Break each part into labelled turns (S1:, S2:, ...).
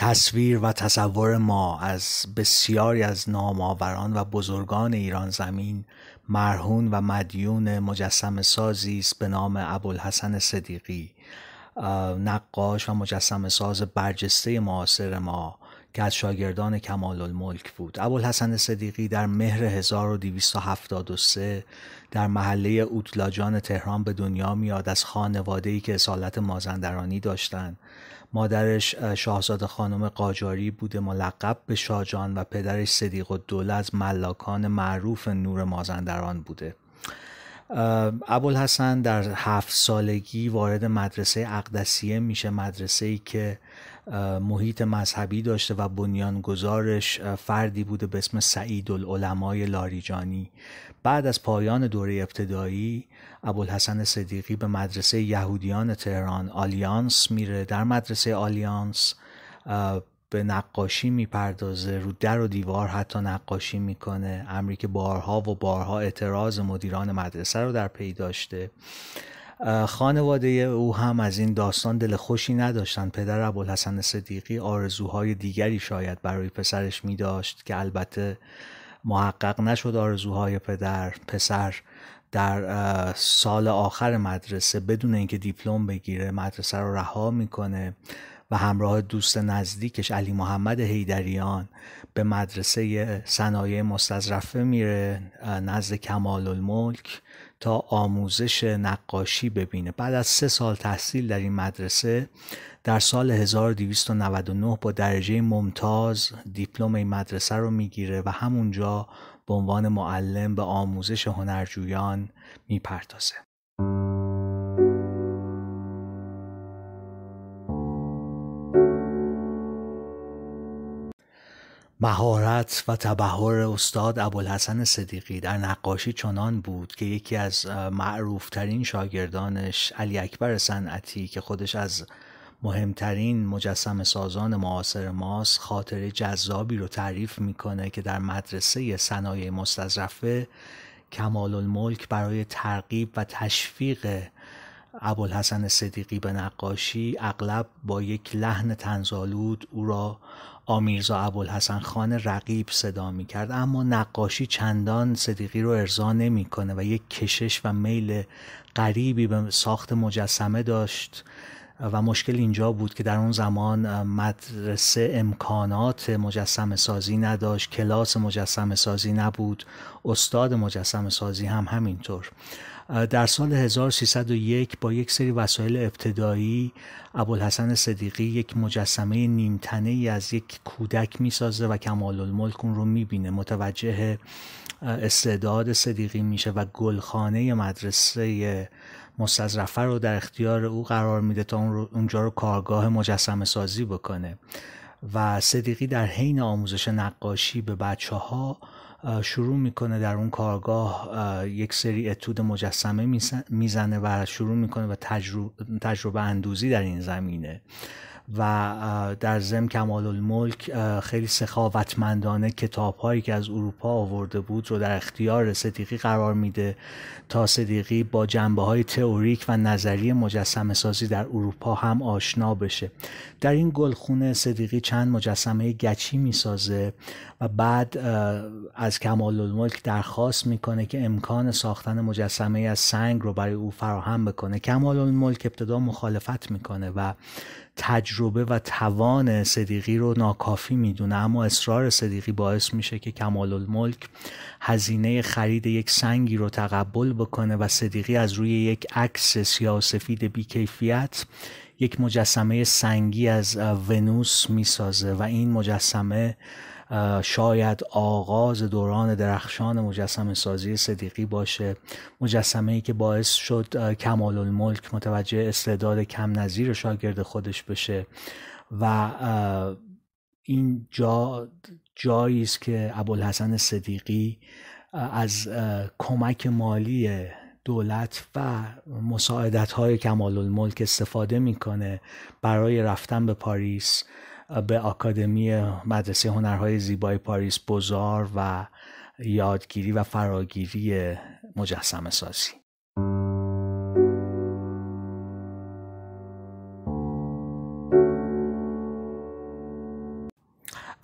S1: تصویر و تصور ما از بسیاری از نامآوران و بزرگان ایران زمین مرهون و مدیون مجسم سازی است به نام ابوالحسن صدیقی نقاش و مجسم ساز برجسته معاصر ما که از شاگردان کمال الملک بود ابوالحسن صدیقی در مهر 1273 در محله اوتلاجان تهران به دنیا میاد از خانواده ای که اصالت مازندرانی داشتند مادرش شاهزاده خانم قاجاری بوده ملقب به شاجان و پدرش صدیق الدوله از ملاکان معروف نور مازندران بوده ابوالحسن در هفت سالگی وارد مدرسه اقدسیه میشه مدرسه ای که محیط مذهبی داشته و بنیانگذارش فردی بوده به اسم سعید العلمای لاریجانی بعد از پایان دوره ابتدایی ابوالحسن صدیقی به مدرسه یهودیان تهران آلیانس میره در مدرسه آلیانس به نقاشی میپردازه رو در و دیوار حتی نقاشی میکنه امری بارها و بارها اعتراض مدیران مدرسه رو در پی داشته خانواده او هم از این داستان دل خوشی نداشتند پدر ابوالحسن صدیقی آرزوهای دیگری شاید برای پسرش می داشت که البته محقق نشد آرزوهای پدر پسر در سال آخر مدرسه بدون اینکه دیپلم بگیره مدرسه رو رها میکنه و همراه دوست نزدیکش علی محمد هیدریان به مدرسه صنایع مستظرفه میره نزد کمال الملک تا آموزش نقاشی ببینه بعد از سه سال تحصیل در این مدرسه در سال 1299 با درجه ممتاز دیپلم این مدرسه رو میگیره و همونجا به عنوان معلم به آموزش هنرجویان میپردازه مهارت و تبهر استاد ابوالحسن صدیقی در نقاشی چنان بود که یکی از معروفترین شاگردانش علی اکبر صنعتی که خودش از مهمترین مجسم سازان معاصر ماست خاطر جذابی رو تعریف میکنه که در مدرسه صنایع مستظرفه کمال الملک برای ترغیب و تشویق ابوالحسن صدیقی به نقاشی اغلب با یک لحن تنزالود او را آمیرزا ابوالحسن خان رقیب صدا می کرد اما نقاشی چندان صدیقی رو ارضا نمیکنه و یک کشش و میل غریبی به ساخت مجسمه داشت و مشکل اینجا بود که در اون زمان مدرسه امکانات مجسم سازی نداشت کلاس مجسم سازی نبود استاد مجسم سازی هم همینطور در سال 1301 با یک سری وسایل ابتدایی ابوالحسن صدیقی یک مجسمه نیمتنه ای از یک کودک میسازه و کمال الملک اون رو میبینه متوجه استعداد صدیقی میشه و گلخانه مدرسه مستظرفه رو در اختیار او قرار میده تا اونجا رو کارگاه مجسمه سازی بکنه و صدیقی در حین آموزش نقاشی به بچه ها شروع میکنه در اون کارگاه یک سری اتود مجسمه میزنه و شروع میکنه و تجربه, تجربه اندوزی در این زمینه و در زم کمال الملک خیلی سخاوتمندانه کتاب هایی که از اروپا آورده بود رو در اختیار صدیقی قرار میده تا صدیقی با جنبه های تئوریک و نظری مجسمه سازی در اروپا هم آشنا بشه در این گلخونه صدیقی چند مجسمه گچی میسازه و بعد از کمال الملک درخواست میکنه که امکان ساختن مجسمه از سنگ رو برای او فراهم بکنه کمال الملک ابتدا مخالفت میکنه و تجربه و توان صدیقی رو ناکافی میدونه اما اصرار صدیقی باعث میشه که کمال الملک هزینه خرید یک سنگی رو تقبل بکنه و صدیقی از روی یک عکس سیاسفید بیکیفیت یک مجسمه سنگی از ونوس میسازه و این مجسمه شاید آغاز دوران درخشان مجسم سازی صدیقی باشه مجسمه ای که باعث شد کمال الملک متوجه استعداد کم نظیر شاگرد خودش بشه و این جا جایی است که ابوالحسن صدیقی از کمک مالی دولت و مساعدت های کمال الملک استفاده میکنه برای رفتن به پاریس به آکادمی مدرسه هنرهای زیبای پاریس بزار و یادگیری و فراگیری مجسم سازی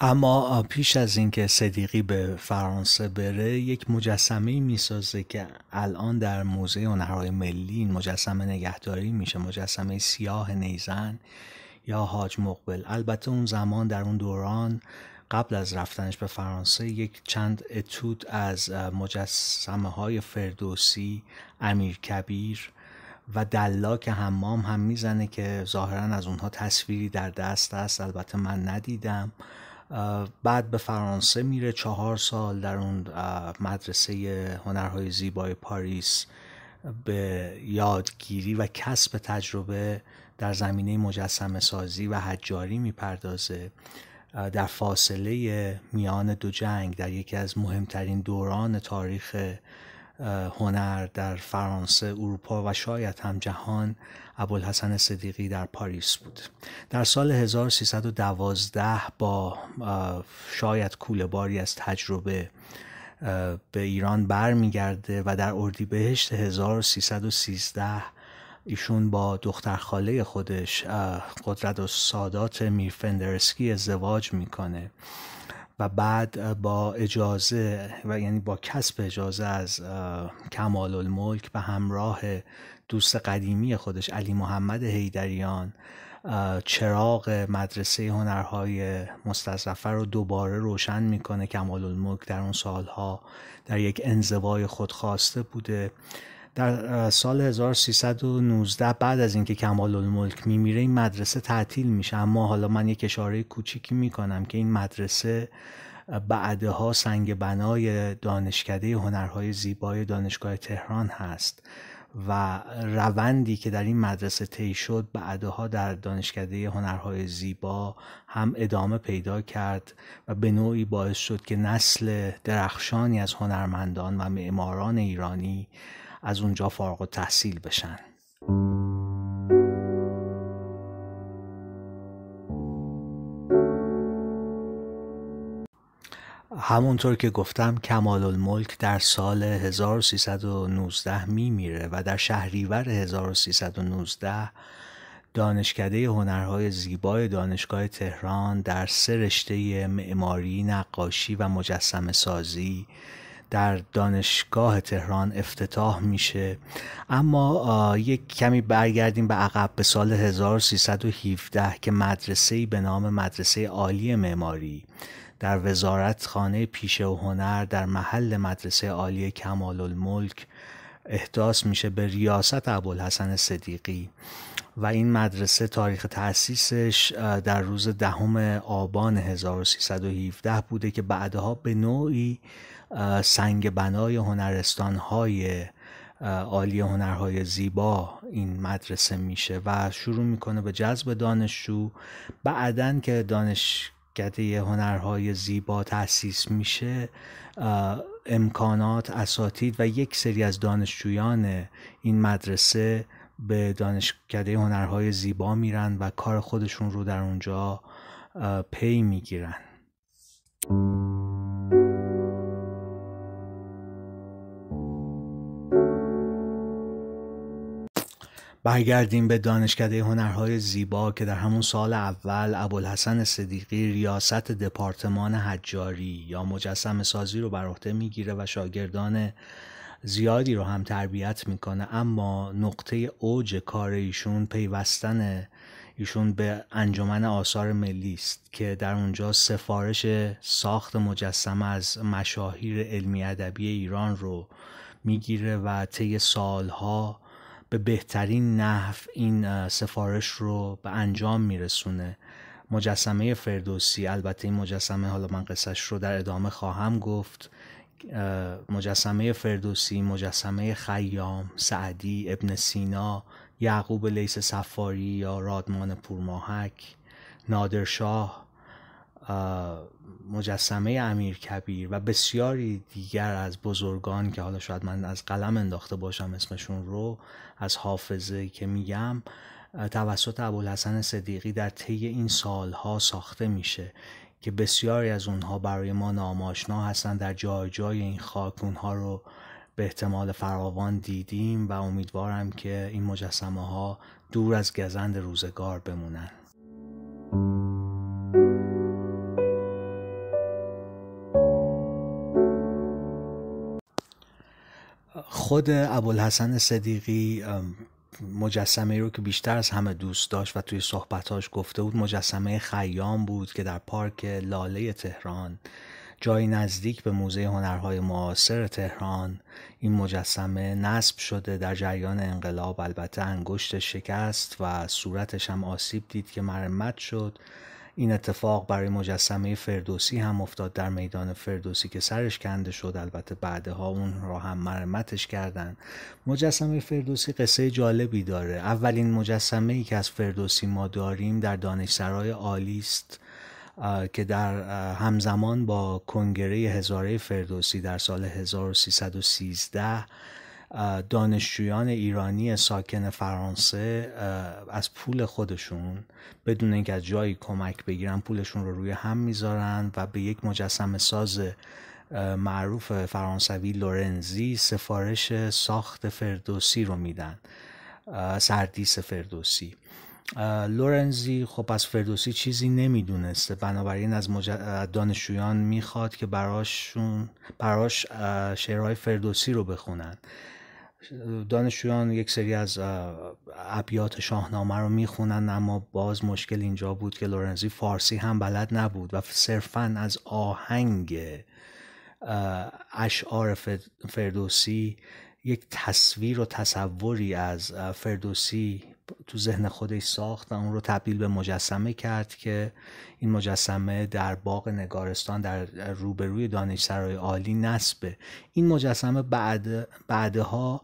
S1: اما پیش از اینکه صدیقی به فرانسه بره یک مجسمه میسازه که الان در موزه هنرهای ملی این مجسمه نگهداری میشه مجسمه سیاه نیزن یا حاج مقبل البته اون زمان در اون دوران قبل از رفتنش به فرانسه یک چند اتود از مجسمه های فردوسی امیر کبیر و دلاک حمام هم میزنه که ظاهرا از اونها تصویری در دست است البته من ندیدم بعد به فرانسه میره چهار سال در اون مدرسه هنرهای زیبای پاریس به یادگیری و کسب تجربه در زمینه مجسم سازی و حجاری میپردازه در فاصله میان دو جنگ در یکی از مهمترین دوران تاریخ هنر در فرانسه اروپا و شاید هم جهان ابوالحسن صدیقی در پاریس بود در سال 1312 با شاید کولباری باری از تجربه به ایران برمیگرده و در اردیبهشت 1313 ایشون با دختر خاله خودش قدرت و سادات میرفندرسکی ازدواج میکنه و بعد با اجازه و یعنی با کسب اجازه از کمال الملک به همراه دوست قدیمی خودش علی محمد هیدریان چراغ مدرسه هنرهای مستظفر رو دوباره روشن میکنه کمال الملک در اون سالها در یک انزوای خودخواسته بوده در سال 1319 بعد از اینکه کمال الملک میمیره این مدرسه تعطیل میشه اما حالا من یک اشاره کوچیکی میکنم که این مدرسه بعدها سنگ بنای دانشکده هنرهای زیبای دانشگاه تهران هست و روندی که در این مدرسه طی شد بعدها در دانشکده هنرهای زیبا هم ادامه پیدا کرد و به نوعی باعث شد که نسل درخشانی از هنرمندان و معماران ایرانی از اونجا فارغ و تحصیل بشن همونطور که گفتم کمال الملک در سال 1319 می میره و در شهریور 1319 دانشکده هنرهای زیبای دانشگاه تهران در سه رشته معماری، نقاشی و مجسم سازی در دانشگاه تهران افتتاح میشه اما یک کمی برگردیم به عقب به سال 1317 که مدرسه به نام مدرسه عالی معماری در وزارت خانه پیشه و هنر در محل مدرسه عالی کمال الملک احداث میشه به ریاست ابوالحسن صدیقی و این مدرسه تاریخ تأسیسش در روز دهم آبان 1317 بوده که بعدها به نوعی سنگ بنای هنرستانهای عالی هنرهای زیبا این مدرسه میشه و شروع میکنه به جذب دانشجو بعدا که دانشکده هنرهای زیبا تأسیس میشه امکانات اساتید و یک سری از دانشجویان این مدرسه به دانشکده هنرهای زیبا میرن و کار خودشون رو در اونجا پی میگیرن برگردیم به دانشکده هنرهای زیبا که در همون سال اول ابوالحسن صدیقی ریاست دپارتمان حجاری یا مجسم سازی رو بر عهده میگیره و شاگردان زیادی رو هم تربیت میکنه اما نقطه اوج کار ایشون پیوستن ایشون به انجمن آثار ملی است که در اونجا سفارش ساخت مجسمه از مشاهیر علمی ادبی ایران رو میگیره و طی سالها به بهترین نحو این سفارش رو به انجام میرسونه مجسمه فردوسی البته این مجسمه حالا من قصهش رو در ادامه خواهم گفت مجسمه فردوسی مجسمه خیام سعدی ابن سینا یعقوب لیس سفاری یا رادمان پورماهک نادرشاه مجسمه امیر کبیر و بسیاری دیگر از بزرگان که حالا شاید من از قلم انداخته باشم اسمشون رو از حافظه که میگم توسط ابوالحسن صدیقی در طی این سالها ساخته میشه که بسیاری از اونها برای ما ناماشنا هستند در جای جای این خاک اونها رو به احتمال فراوان دیدیم و امیدوارم که این مجسمه ها دور از گزند روزگار بمونن خود ابوالحسن صدیقی مجسمه رو که بیشتر از همه دوست داشت و توی صحبتاش گفته بود مجسمه خیام بود که در پارک لاله تهران جایی نزدیک به موزه هنرهای معاصر تهران این مجسمه نصب شده در جریان انقلاب البته انگشت شکست و صورتش هم آسیب دید که مرمت شد این اتفاق برای مجسمه فردوسی هم افتاد در میدان فردوسی که سرش کنده شد البته بعدها اون را هم مرمتش کردن مجسمه فردوسی قصه جالبی داره اولین مجسمه ای که از فردوسی ما داریم در دانشسرای عالی است که در همزمان با کنگره هزاره فردوسی در سال 1313 دانشجویان ایرانی ساکن فرانسه از پول خودشون بدون اینکه از جایی کمک بگیرن پولشون رو روی هم میذارن و به یک مجسم ساز معروف فرانسوی لورنزی سفارش ساخت فردوسی رو میدن سردیس فردوسی لورنزی خب از فردوسی چیزی نمیدونسته بنابراین از دانشجویان میخواد که براشون براش شعرهای فردوسی رو بخونن دانشجویان یک سری از ابیات شاهنامه رو میخونن اما باز مشکل اینجا بود که لورنزی فارسی هم بلد نبود و صرفا از آهنگ اشعار فردوسی یک تصویر و تصوری از فردوسی تو ذهن خودش ساخت و اون رو تبدیل به مجسمه کرد که این مجسمه در باغ نگارستان در روبروی دانشسرای عالی نصب این مجسمه بعد بعدها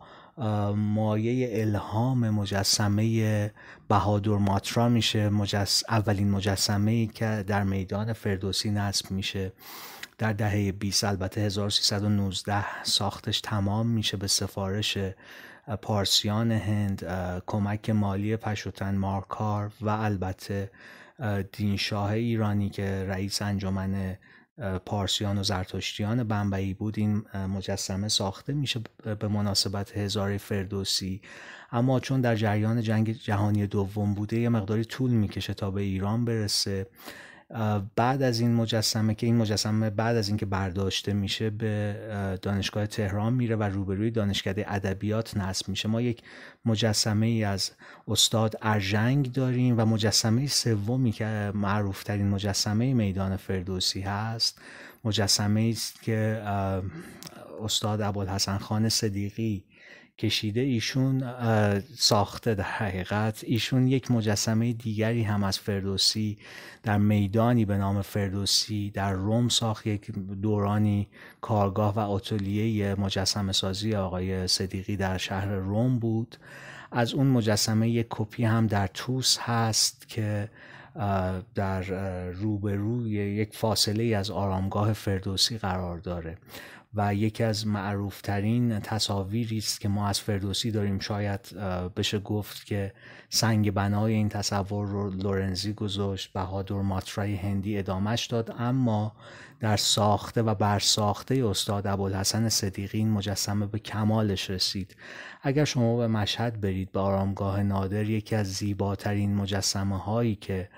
S1: مایه الهام مجسمه بهادر ماترا میشه اولین مجسمه ای که در میدان فردوسی نصب میشه در دهه 20 البته 1319 ساختش تمام میشه به سفارش پارسیان هند کمک مالی پشوتن مارکار و البته دینشاه ایرانی که رئیس انجمن پارسیان و زرتشتیان بنبایی بود این مجسمه ساخته میشه به مناسبت هزار فردوسی اما چون در جریان جنگ جهانی دوم بوده یه مقداری طول میکشه تا به ایران برسه بعد از این مجسمه که این مجسمه بعد از اینکه برداشته میشه به دانشگاه تهران میره و روبروی دانشکده ادبیات نصب میشه ما یک مجسمه ای از استاد ارژنگ داریم و مجسمه سومی که معروف ترین مجسمه میدان فردوسی هست مجسمه است که استاد ابوالحسن خان صدیقی کشیده ایشون ساخته در حقیقت ایشون یک مجسمه دیگری هم از فردوسی در میدانی به نام فردوسی در روم ساخت یک دورانی کارگاه و اتولیه مجسمه سازی آقای صدیقی در شهر روم بود از اون مجسمه یک کپی هم در توس هست که در روبروی یک فاصله از آرامگاه فردوسی قرار داره و یکی از معروفترین تصاویری است که ما از فردوسی داریم شاید بشه گفت که سنگ بنای این تصور رو لورنزی گذاشت بهادر ماترای هندی ادامش داد اما در ساخته و برساخته استاد ابوالحسن صدیقی این مجسمه به کمالش رسید اگر شما به مشهد برید به آرامگاه نادر یکی از زیباترین مجسمه هایی که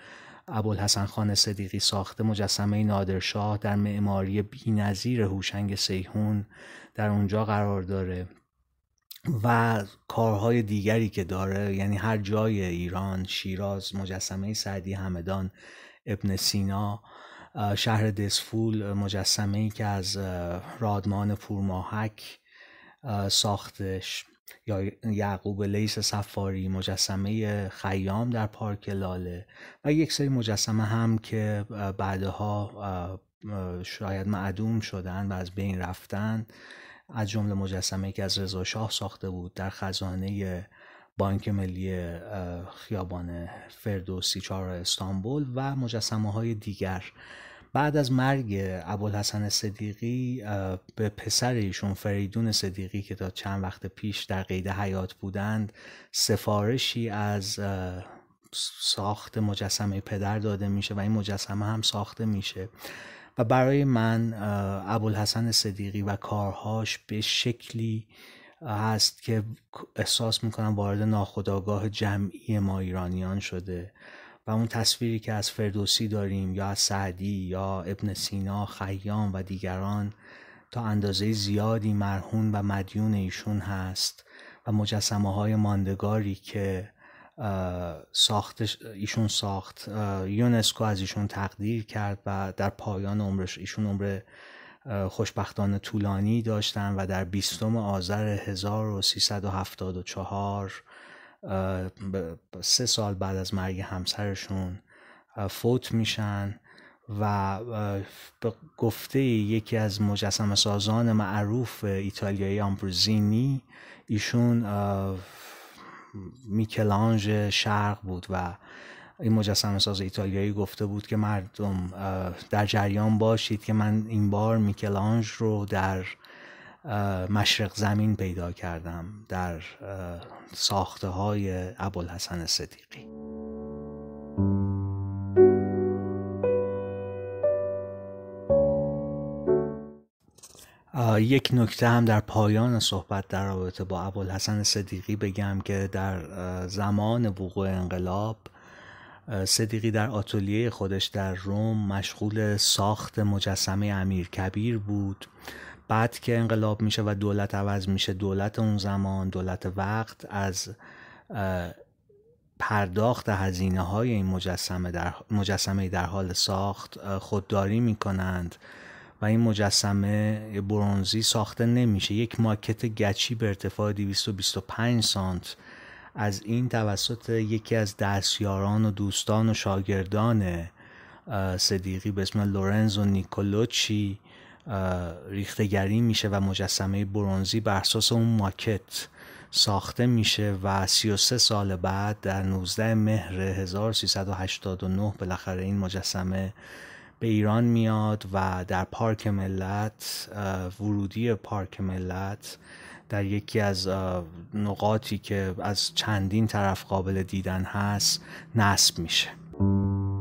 S1: ابوالحسن خان صدیقی ساخته مجسمه نادرشاه در معماری بینظیر هوشنگ سیهون در اونجا قرار داره و کارهای دیگری که داره یعنی هر جای ایران شیراز مجسمه سعدی همدان ابن سینا شهر دسفول مجسمه ای که از رادمان فورماحک ساختش یا یعقوب لیس سفاری مجسمه خیام در پارک لاله و یک سری مجسمه هم که بعدها شاید معدوم شدن و از بین رفتن از جمله مجسمه که از رضا شاه ساخته بود در خزانه بانک ملی خیابان فردوسی چار استانبول و مجسمه های دیگر بعد از مرگ ابوالحسن صدیقی به پسر ایشون فریدون صدیقی که تا چند وقت پیش در قید حیات بودند سفارشی از ساخت مجسمه پدر داده میشه و این مجسمه هم ساخته میشه و برای من ابوالحسن صدیقی و کارهاش به شکلی هست که احساس میکنم وارد ناخداگاه جمعی ما ایرانیان شده و اون تصویری که از فردوسی داریم یا از سعدی یا ابن سینا خیام و دیگران تا اندازه زیادی مرهون و مدیون ایشون هست و مجسمه های ماندگاری که ساخت ایشون ساخت یونسکو از ایشون تقدیر کرد و در پایان عمرش ایشون عمر خوشبختانه طولانی داشتن و در 20 آذر 1374 سه سال بعد از مرگ همسرشون فوت میشن و به گفته یکی از مجسم سازان معروف ایتالیایی آمبروزینی ایشون میکلانج شرق بود و این مجسم ساز ایتالیایی گفته بود که مردم در جریان باشید که من این بار میکلانج رو در مشرق زمین پیدا کردم در ساخته های ابوالحسن صدیقی یک نکته هم در پایان صحبت در رابطه با ابوالحسن صدیقی بگم که در زمان وقوع انقلاب صدیقی در آتلیه خودش در روم مشغول ساخت مجسمه امیر کبیر بود بعد که انقلاب میشه و دولت عوض میشه دولت اون زمان دولت وقت از پرداخت هزینه های این مجسمه در, مجسمه در حال ساخت خودداری میکنند و این مجسمه برونزی ساخته نمیشه یک ماکت گچی به ارتفاع 225 سانت از این توسط یکی از دستیاران و دوستان و شاگردان صدیقی به اسم لورنزو نیکولوچی ریختگری میشه و مجسمه برونزی بر اساس اون ماکت ساخته میشه و 33 سال بعد در 19 مهر 1389 بالاخره این مجسمه به ایران میاد و در پارک ملت ورودی پارک ملت در یکی از نقاطی که از چندین طرف قابل دیدن هست نصب میشه